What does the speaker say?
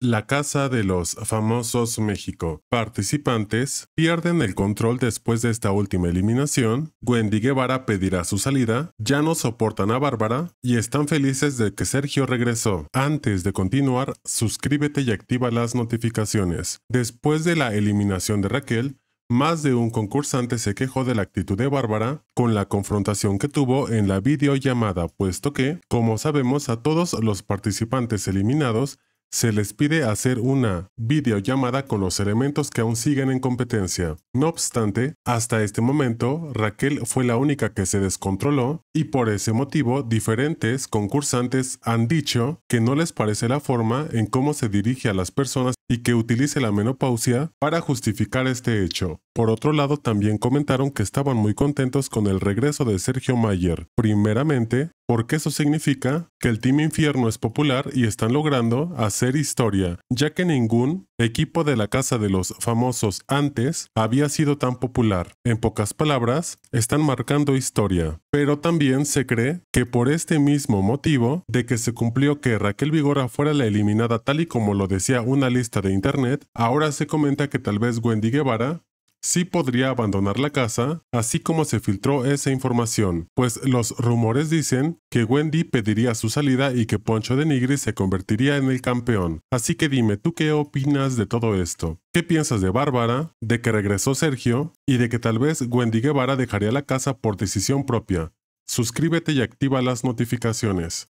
La Casa de los Famosos México. Participantes pierden el control después de esta última eliminación. Wendy Guevara pedirá su salida. Ya no soportan a Bárbara y están felices de que Sergio regresó. Antes de continuar, suscríbete y activa las notificaciones. Después de la eliminación de Raquel, más de un concursante se quejó de la actitud de Bárbara con la confrontación que tuvo en la videollamada, puesto que, como sabemos, a todos los participantes eliminados se les pide hacer una videollamada con los elementos que aún siguen en competencia. No obstante, hasta este momento, Raquel fue la única que se descontroló y por ese motivo diferentes concursantes han dicho que no les parece la forma en cómo se dirige a las personas y que utilice la menopausia para justificar este hecho. Por otro lado, también comentaron que estaban muy contentos con el regreso de Sergio Mayer. Primeramente, porque eso significa que el Team Infierno es popular y están logrando hacer historia, ya que ningún equipo de la casa de los famosos antes, había sido tan popular. En pocas palabras, están marcando historia. Pero también se cree que por este mismo motivo de que se cumplió que Raquel Vigora fuera la eliminada tal y como lo decía una lista de internet, ahora se comenta que tal vez Wendy Guevara sí podría abandonar la casa, así como se filtró esa información, pues los rumores dicen que Wendy pediría su salida y que Poncho de Nigris se convertiría en el campeón. Así que dime, ¿tú qué opinas de todo esto? ¿Qué piensas de Bárbara, de que regresó Sergio y de que tal vez Wendy Guevara dejaría la casa por decisión propia? Suscríbete y activa las notificaciones.